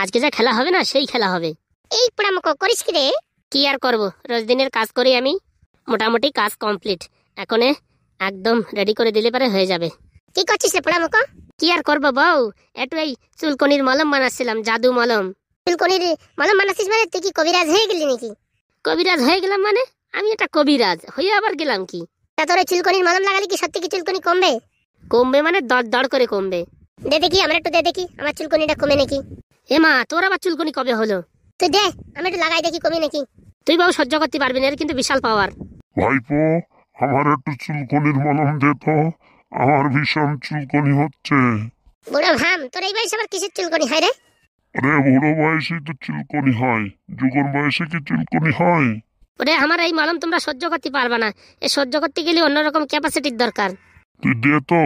আজকে যা খেলা হবে না সেই খেলা হবে এই পোড়ামুখ করিস কি রে কি আর করব রোজ দিনের কাজ করি আমি মোটামুটি কাজ কমপ্লিট এখন একদম রেডি করে দিলে পারে হয়ে যাবে কি করছিস রে কি আর করবো বউ একটু এই চুলকনির মলম বানাচ্ছিলাম জাদু মলম চুলকনির মলম বানাচ্ছিস মানে তুই কি কবিরাজ হয়ে গেলি নাকি কবিরাজ হয়ে গেলাম মানে আমি এটা কবিরাজ হয়ে আবার গেলাম কি তা তোর চুলকনির মলম লাগালে কি সত্যি কি চুলকনি কমবে কমবে মানে দড় দড় করে কমবে দে দেখি আমার একটু দে দেখি আমার চুলকনিটা কমে নাকি এমা তোর আবার চুলকুনি কবে হলো তুই দে আমি একটু লাগাই দেখি কমি নাকি তুই বাবু সহ্য করতে পারবি না এর কিন্তু বিশাল পাওয়ার ভাইপো আমার একটু চুলকুনির মলম দে তো আমার ভীষণ চুলকনি হচ্ছে বুড়ো ভাম তোর এই বয়সে আবার কিসের চুলকুনি হয় রে আরে বুড়ো বয়সে তো চুলকনি হয় যুগর বয়সে কি চুলকুনি হয় ওরে আমার এই মলম তোমরা সহ্য করতে পারবে না এ সহ্য করতে গেলে অন্যরকম ক্যাপাসিটির দরকার তুই দে তো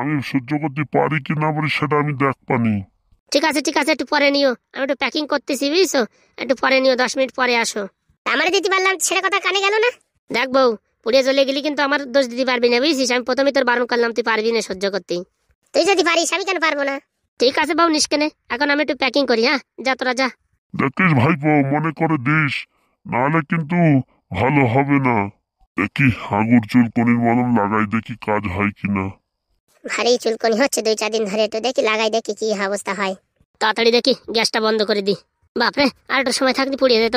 আমি সহ্য করতে পারি কি না পারি সেটা আমি দেখ পানি ঠিক আছে ঠিক আছে একটু পরে নিও আমি একটু প্যাকিং করতেছি বুঝছো একটু পরে নিও দশ মিনিট পরে আসো আমার দিদি পারলাম ছেড়ে কথা কানে গেল না দেখ বউ পুড়িয়ে চলে গেলি কিন্তু আমার দোষ দিতে পারবি না বুঝছিস আমি প্রথমে তোর বারণ করলাম তুই পারবি না সহ্য করতে তুই যদি পারিস আমি কেন পারবো না ঠিক আছে বাবু নিষ্কেনে এখন আমি একটু প্যাকিং করি হ্যাঁ যা তোরা যা দেখিস ভাই মনে করে দিস নাহলে কিন্তু ভালো হবে না দেখি হাগুর চুল কনির মলম লাগাই দেখি কাজ হয় কিনা ভারী চুলকনি হচ্ছে দুই চার দিন ধরে একটু দেখি লাগাই দেখি কি অবস্থা হয় তাড়াতাড়ি দেখি গ্যাসটা বন্ধ করে দি বাপরে আর একটু সময় থাকতে পুড়িয়ে যেত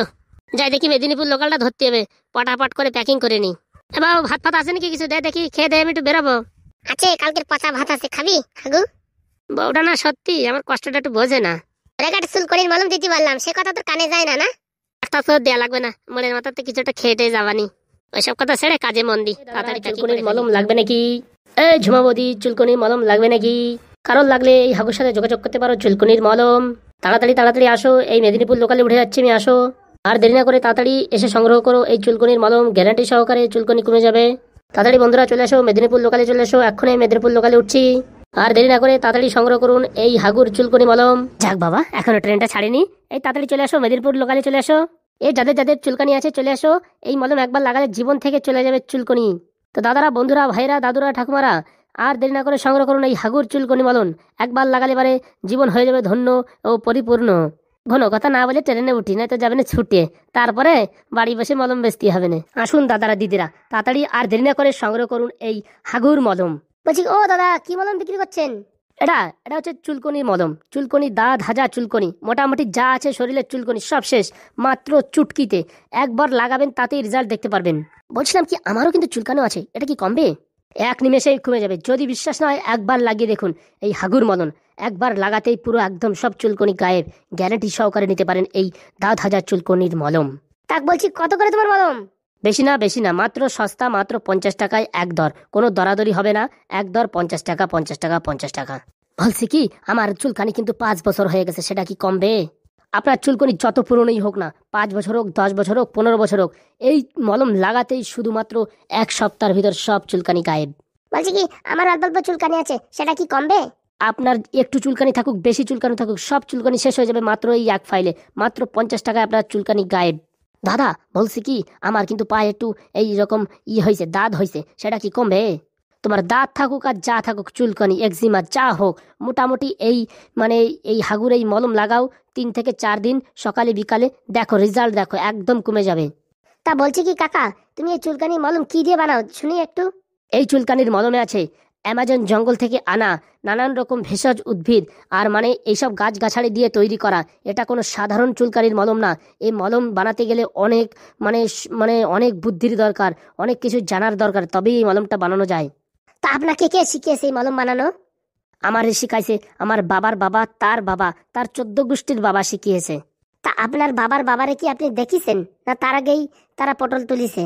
যাই দেখি মেদিনীপুর লোকালটা ধরতে হবে পটাপট করে প্যাকিং করে নি এবার ভাত ফাত আছে নাকি কিছু দে দেখি খেয়ে দেয় আমি একটু বেরোবো আছে কালকের পচা ভাত আছে খাবি খাগু বউটা না সত্যি আমার কষ্টটা একটু বোঝে না রেগাটা চুল করে মালুম দিতে পারলাম সে কথা তোর কানে যায় না না একটা তো দেয়া লাগবে না মনের মাথাতে কিছু একটা খেয়েটে যাবানি ওইসব কথা ছেড়ে কাজে মন দি তাড়াতাড়ি চুল মালুম লাগবে নাকি এই ঝুমাবদি চুলকনির মলম লাগবে নাকি কারণ লাগলে এই হাগুর সাথে যোগাযোগ করতে পারো চুলকনির মলম তাড়াতাড়ি তাড়াতাড়ি আসো এই মেদিনীপুর লোকালে উঠে যাচ্ছে আমি আসো আর দেরি না করে তাড়াতাড়ি এসে সংগ্রহ করো এই চুলকনির মলম গ্যারান্টি সহকারে চুলকনি কমে যাবে তাড়াতাড়ি বন্ধুরা চলে আসো মেদিনীপুর লোকালে চলে আসো এখন এই মেদিনীপুর লোকালে উঠছি আর দেরি না করে তাড়াতাড়ি সংগ্রহ করুন এই হাগুর চুলকনি মলম যাক বাবা এখনো ট্রেনটা ছাড়েনি এই তাড়াতাড়ি চলে আসো মেদিনীপুর লোকালে চলে আসো এ যাদের যাদের চুলকানি আছে চলে আসো এই মলম একবার লাগালে জীবন থেকে চলে যাবে চুলকনি তো দাদারা বন্ধুরা ভাইরা দাদুরা ঠাকুমারা আর দেরি না করে সংগ্রহ করুন এই হাগুর চুলকনি বলুন একবার লাগালে পারে জীবন হয়ে যাবে ধন্য ও পরিপূর্ণ ঘন কথা না বলে ট্রেনে উঠি না তো যাবে না ছুটে তারপরে বাড়ি বসে মলম বেচতে হবে না আসুন দাদারা দিদিরা তাড়াতাড়ি আর দেরি না করে সংগ্রহ করুন এই হাগুর মলম বলছি ও দাদা কি মলম বিক্রি করছেন এটা এটা হচ্ছে চুলকনির মদম চুলকনি দাঁত হাজার চুলকনি মোটামুটি যা আছে শরীরের চুলকনি সব শেষ মাত্র চুটকিতে একবার লাগাবেন তাতেই রেজাল্ট দেখতে পারবেন বলছিলাম কি আমারও কিন্তু চুলকানো আছে এটা কি কমবে এক নিমেষেই কমে যাবে যদি বিশ্বাস না হয় একবার লাগিয়ে দেখুন এই হাগুর মদন একবার লাগাতেই পুরো একদম সব চুলকনি গায়েব গ্যারান্টি সহকারে নিতে পারেন এই দাঁত হাজার চুলকনির মলম তাক বলছি কত করে তোমার মলম বেশি না বেশি না মাত্র সস্তা মাত্র পঞ্চাশ টাকায় এক দর কোনো দরাদরি হবে না এক দর পঞ্চাশ টাকা পঞ্চাশ টাকা পঞ্চাশ টাকা বলছি কি আমার চুলকানি কিন্তু পাঁচ বছর হয়ে গেছে সেটা কি কমবে আপনার চুলকনি যত পুরনোই হোক না পাঁচ বছর হোক দশ বছর হোক পনেরো বছর হোক এই মলম লাগাতেই শুধুমাত্র এক সপ্তাহের ভিতর সব চুলকানি গায়েব বলছি কি আমার অল্প অল্প চুলকানি আছে সেটা কি কমবে আপনার একটু চুলকানি থাকুক বেশি চুলকানি থাকুক সব চুলকানি শেষ হয়ে যাবে মাত্র এই এক ফাইলে মাত্র পঞ্চাশ টাকায় আপনার চুলকানি গায়েব দাদা বলছি কি আমার কিন্তু পায়ে একটু এই রকম ই হয়েছে দাঁত হয়েছে সেটা কি কমবে তোমার দাঁত থাকুক আর যা থাকুক চুলকানি একজিমা যা হোক মোটামুটি এই মানে এই হাগুর এই মলম লাগাও তিন থেকে চার দিন সকালে বিকালে দেখো রেজাল্ট দেখো একদম কমে যাবে তা বলছি কি কাকা তুমি এই চুলকানি মলম কি দিয়ে বানাও শুনি একটু এই চুলকানির মলমে আছে অ্যামাজন জঙ্গল থেকে আনা নানান রকম ভেষজ উদ্ভিদ আর মানে এইসব গাছগাছালি দিয়ে তৈরি করা এটা কোনো সাধারণ চুলকানির মলম না এই মলম বানাতে গেলে অনেক মানে মানে অনেক বুদ্ধির দরকার অনেক কিছু জানার দরকার তবেই এই মলমটা বানানো যায় তা আপনাকে কে শিখিয়েছে এই মলম বানানো আমার শিখাইছে আমার বাবার বাবা তার বাবা তার চোদ্দ গোষ্ঠীর বাবা শিখিয়েছে তা আপনার বাবার বাবারে কি আপনি দেখিছেন না তার আগেই তারা পটল তুলিছে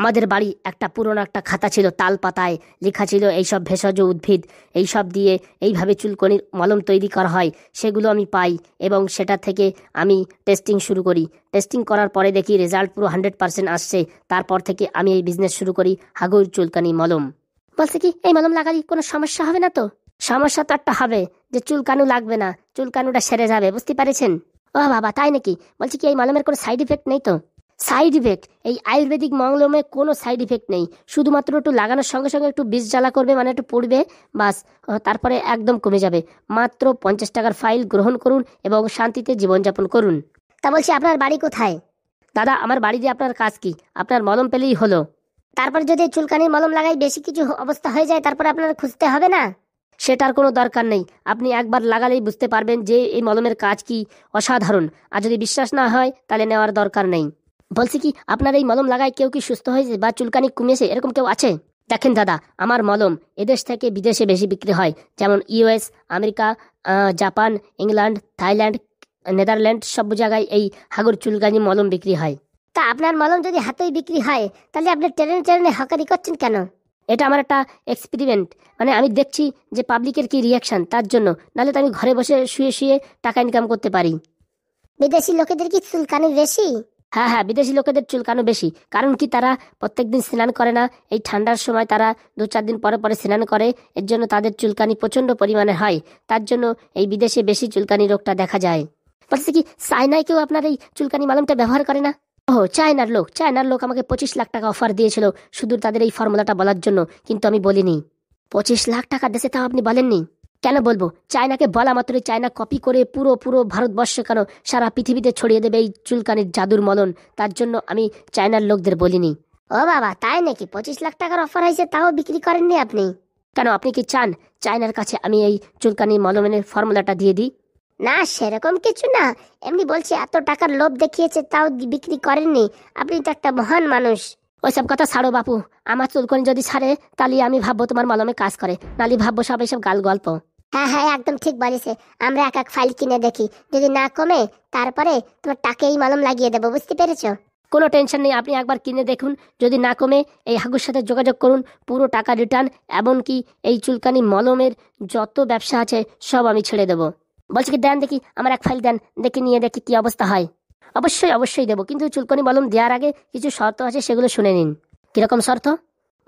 আমাদের বাড়ি একটা পুরনো একটা খাতা ছিল তাল পাতায় লেখা ছিল এইসব ভেষজ উদ্ভিদ এইসব দিয়ে এইভাবে চুলকনির মলম তৈরি করা হয় সেগুলো আমি পাই এবং সেটা থেকে আমি টেস্টিং শুরু করি টেস্টিং করার পরে দেখি রেজাল্ট পুরো হান্ড্রেড পার্সেন্ট আসছে তারপর থেকে আমি এই বিজনেস শুরু করি হাগুর চুলকানি মলম বলছে কি এই মলম লাগালি কোনো সমস্যা হবে না তো সমস্যা তো একটা হবে যে চুলকানু লাগবে না চুলকানুটা সেরে যাবে বুঝতে পারেছেন ও বাবা তাই নাকি বলছি কি এই মলমের কোনো সাইড ইফেক্ট নেই তো সাইড ইফেক্ট এই আয়ুর্বেদিক মঙ্গলমে কোনো সাইড ইফেক্ট নেই শুধুমাত্র একটু লাগানোর সঙ্গে সঙ্গে একটু বিষ জ্বালা করবে মানে একটু পড়বে বাস তারপরে একদম কমে যাবে মাত্র পঞ্চাশ টাকার ফাইল গ্রহণ করুন এবং শান্তিতে জীবনযাপন করুন তা বলছি আপনার বাড়ি কোথায় দাদা আমার বাড়ি দিয়ে আপনার কাজ কি আপনার মলম পেলেই হলো তারপর যদি চুলকানির মলম লাগাই বেশি কিছু অবস্থা হয়ে যায় তারপর আপনার খুঁজতে হবে না সেটার কোনো দরকার নেই আপনি একবার লাগালেই বুঝতে পারবেন যে এই মলমের কাজ কি অসাধারণ আর যদি বিশ্বাস না হয় তাহলে নেওয়ার দরকার নেই বলছি কি আপনার এই মলম লাগায় কেউ কি সুস্থ হয়েছে বা চুলকানি কমেছে এরকম কেউ আছে দেখেন দাদা আমার মলম এদেশ থেকে বিদেশে বেশি বিক্রি হয় যেমন US America Japan England Thailand Netherland সব জায়গায় এই হাগুর চুলকানি মলম বিক্রি হয় তা আপনার মলম যদি হাতেই বিক্রি হয় তাহলে আপনি ট্রেনে ট্রেনে হাকারি করছেন কেন এটা আমার একটা এক্সপেরিমেন্ট মানে আমি দেখছি যে পাবলিকের কি রিয়াকশান তার জন্য নাহলে তো আমি ঘরে বসে শুয়ে শুয়ে টাকা ইনকাম করতে পারি বিদেশি লোকেদের কি চুলকানি বেশি হ্যাঁ হ্যাঁ বিদেশি লোকেদের চুলকানো বেশি কারণ কি তারা প্রত্যেকদিন স্নান করে না এই ঠান্ডার সময় তারা দু চার দিন পরে পরে স্নান করে এর জন্য তাদের চুলকানি প্রচণ্ড পরিমাণে হয় তার জন্য এই বিদেশে বেশি চুলকানি রোগটা দেখা যায় বলছে কি চায়নায় কেউ আপনার এই চুলকানি মালমটা ব্যবহার করে না ও চায়নার লোক চায়নার লোক আমাকে পঁচিশ লাখ টাকা অফার দিয়েছিল শুধু তাদের এই ফর্মুলাটা বলার জন্য কিন্তু আমি বলিনি পঁচিশ লাখ টাকা দেশে তাও আপনি বলেননি কেন বলবো চায়নাকে বলা মাত্রই চায়না কপি করে পুরো পুরো ভারতবর্ষ কেন সারা পৃথিবীতে ছড়িয়ে দেবে এই চুলকানির জাদুর মলন তার জন্য আমি চায়নার লোকদের বলিনি ও বাবা তাই নাকি পঁচিশ লাখ টাকার অফার হয়েছে তাও বিক্রি করেননি আপনি কেন আপনি কি চান চায়নার কাছে আমি এই চুলকানি মলমের ফর্মুলাটা দিয়ে দিই না সেরকম কিছু না এমনি বলছি এত টাকার লোভ দেখিয়েছে তাও বিক্রি করেননি আপনি তো একটা মহান মানুষ ওইসব কথা ছাড়ো বাপু আমার চুলকানি যদি ছাড়ে তাহলে আমি ভাববো তোমার মলমে কাজ করে নালি ভাববো সব এসব গাল গল্প হ্যাঁ হ্যাঁ একদম ঠিক বলেছে আমরা এক এক ফাইল কিনে দেখি যদি না কমে তারপরে তোমার টাকেই মলম লাগিয়ে দেবো বুঝতে পেরেছ কোনো টেনশন নেই আপনি একবার কিনে দেখুন যদি না কমে এই হাগুর সাথে যোগাযোগ করুন পুরো টাকা রিটার্ন এমনকি এই চুলকানি মলমের যত ব্যবসা আছে সব আমি ছেড়ে দেবো বলছি কি দেন দেখি আমার এক ফাইল দেন দেখি নিয়ে দেখি কি অবস্থা হয় অবশ্যই অবশ্যই দেবো কিন্তু চুলকানি মলম দেওয়ার আগে কিছু শর্ত আছে সেগুলো শুনে নিন কীরকম শর্ত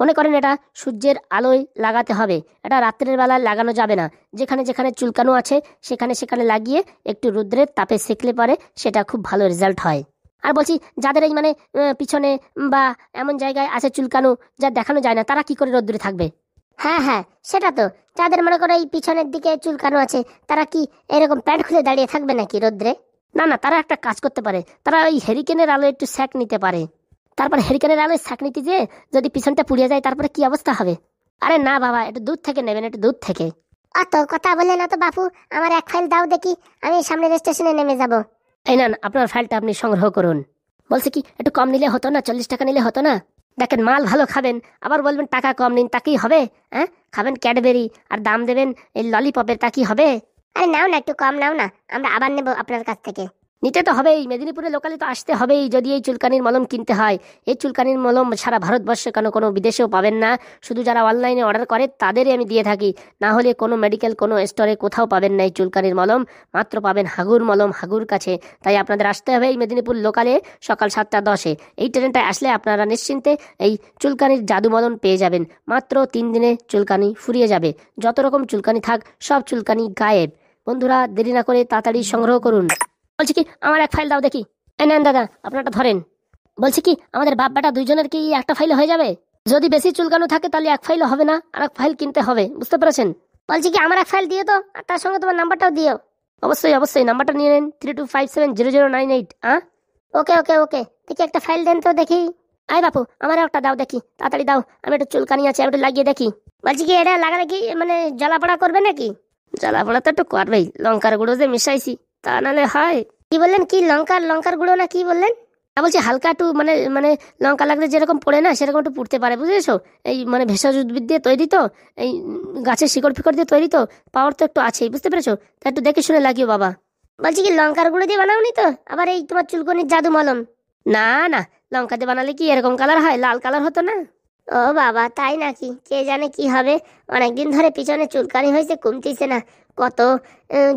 মনে করেন এটা সূর্যের আলোয় লাগাতে হবে এটা রাত্রের বেলায় লাগানো যাবে না যেখানে যেখানে চুলকানো আছে সেখানে সেখানে লাগিয়ে একটু রুদ্রের তাপে সেকলে পারে সেটা খুব ভালো রেজাল্ট হয় আর বলছি যাদের এই মানে পিছনে বা এমন জায়গায় আছে চুলকানো যা দেখানো যায় না তারা কি করে রোদ্রে থাকবে হ্যাঁ হ্যাঁ সেটা তো যাদের মনে করো এই পিছনের দিকে চুলকানো আছে তারা কি এরকম প্যান্ট খুলে দাঁড়িয়ে থাকবে নাকি রোদ্রে না না তারা একটা কাজ করতে পারে তারা ওই হেরিকেনের আলো একটু স্যাক নিতে পারে তারপর হেরিকেনের আলোয় শাকনিতে যে যদি পিছনটা পুড়িয়ে যায় তারপরে কি অবস্থা হবে আরে না বাবা একটু দূর থেকে নেবেন একটু দূর থেকে অত কথা বললেন না তো বাপু আমার এক ফাইল দাও দেখি আমি সামনের স্টেশনে নেমে যাব এই না আপনার ফাইলটা আপনি সংগ্রহ করুন বলছে কি একটু কম নিলে হতো না চল্লিশ টাকা নিলে হতো না দেখেন মাল ভালো খাবেন আবার বলবেন টাকা কম নিন তাকেই হবে হ্যাঁ খাবেন ক্যাডবেরি আর দাম দেবেন এই ললিপপের তা কি হবে আরে নাও না একটু কম নাও না আমরা আবার নেব আপনার কাছ থেকে নিতে তো হবেই মেদিনীপুরে লোকালে তো আসতে হবেই যদি এই চুলকানির মলম কিনতে হয় এই চুলকানির মলম সারা ভারতবর্ষে কেন কোনো বিদেশেও পাবেন না শুধু যারা অনলাইনে অর্ডার করে তাদেরই আমি দিয়ে থাকি না হলে কোনো মেডিকেল কোনো স্টোরে কোথাও পাবেন না এই চুলকানির মলম মাত্র পাবেন হাগুর মলম হাগুর কাছে তাই আপনাদের আসতে হবে এই মেদিনীপুর লোকালে সকাল সাতটা দশে এই ট্রেনটায় আসলে আপনারা নিশ্চিন্তে এই চুলকানির জাদু মলম পেয়ে যাবেন মাত্র তিন দিনে চুলকানি ফুরিয়ে যাবে যত রকম চুলকানি থাক সব চুলকানি গায়েব বন্ধুরা দেরি না করে তাড়াতাড়ি সংগ্রহ করুন বলছি কি আমার এক ফাইল দাও দেখি নেন দাদা আপনারটা ধরেন বলছি কি আমাদের বাপ বেটা দুইজনের কি একটা ফাইল হয়ে যাবে যদি বেশি চুলকানো থাকে তাহলে এক ফাইল হবে না আর এক ফাইল কিনতে হবে বুঝতে পেরেছেন বলছি কি আমার এক ফাইল দিয়ে তো আর তার সঙ্গে তোমার নাম্বারটাও দিও অবশ্যই অবশ্যই নাম্বারটা নিয়ে নেন three two five seven zero zero nine eight হ্যাঁ ওকে ওকে ওকে দেখি একটা ফাইল দেন তো দেখি আয় বাপু আমারও একটা দাও দেখি তাড়াতাড়ি দাও আমি একটু চুলকানি আছে একটু লাগিয়ে দেখি বলছি কি এটা লাগালে কি মানে জ্বালাপড়া করবে নাকি জ্বালাপড়া তো একটু করবেই লঙ্কার গুঁড়ো যে মিশাইছি তা নাহলে হয় কি বললেন কি লঙ্কার লঙ্কার গুঁড়ো না কি বললেন তা বলছি হালকা একটু মানে মানে লঙ্কা লাগলে যেরকম পড়ে না সেরকম একটু পুড়তে পারে বুঝেছো এই মানে ভেষজ উদ্ভিদ দিয়ে তৈরি তো এই গাছের শিকড় ফিকড় দিয়ে তৈরি তো পাওয়ার তো একটু আছেই বুঝতে পেরেছো তা একটু দেখে শুনে লাগিও বাবা বলছি কি লঙ্কার গুঁড়ো দিয়ে বানাওনি তো আবার এই তোমার চুলকনির জাদু মলম না না লঙ্কা দিয়ে বানালে কি এরকম কালার হয় লাল কালার হতো না ও বাবা তাই নাকি কে জানে কি হবে অনেকদিন ধরে পিছনে চুলকানি হয়েছে কমতিছে না কত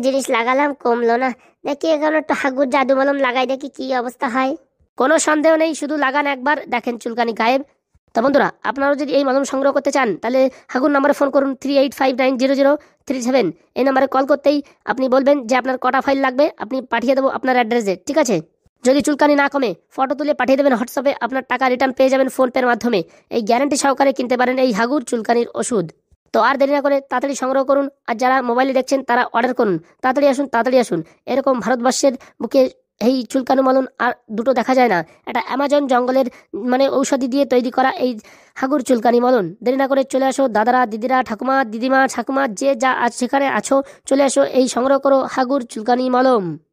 জিনিস লাগালাম কমলো না দেখি এখন একটু হাগুর জাদু মলম লাগাই দেখি কি অবস্থা হয় কোনো সন্দেহ নেই শুধু লাগান একবার দেখেন চুলকানি গায়েব তো বন্ধুরা আপনারাও যদি এই মলম সংগ্রহ করতে চান তাহলে হাগুর নম্বরে ফোন করুন three eight five nine zero zero three seven এই নম্বরে কল করতেই আপনি বলবেন যে আপনার কটা ফাইল লাগবে আপনি পাঠিয়ে দেবো আপনার অ্যাড্রেসে ঠিক আছে যদি চুলকানি না কমে ফটো তুলে পাঠিয়ে দেবেন হোয়াটসঅ্যাপে আপনার টাকা রিটার্ন পেয়ে যাবেন ফোনপের মাধ্যমে এই গ্যারান্টি সহকারে কিনতে পারেন এই হাগুর চুলকানির ওষুধ তো আর দেরি না করে তাড়াতাড়ি সংগ্রহ করুন আর যারা মোবাইলে দেখছেন তারা অর্ডার করুন তাড়াতাড়ি আসুন তাড়াতাড়ি আসুন এরকম ভারতবর্ষের বুকে এই চুলকানো মলন আর দুটো দেখা যায় না এটা অ্যামাজন জঙ্গলের মানে ঔষধি দিয়ে তৈরি করা এই হাগুর চুলকানি মলন দেরি না করে চলে আসো দাদারা দিদিরা ঠাকুমা দিদিমা ঠাকুমা যে যা আজ সেখানে আছো চলে আসো এই সংগ্রহ করো হাগুর চুলকানি মলম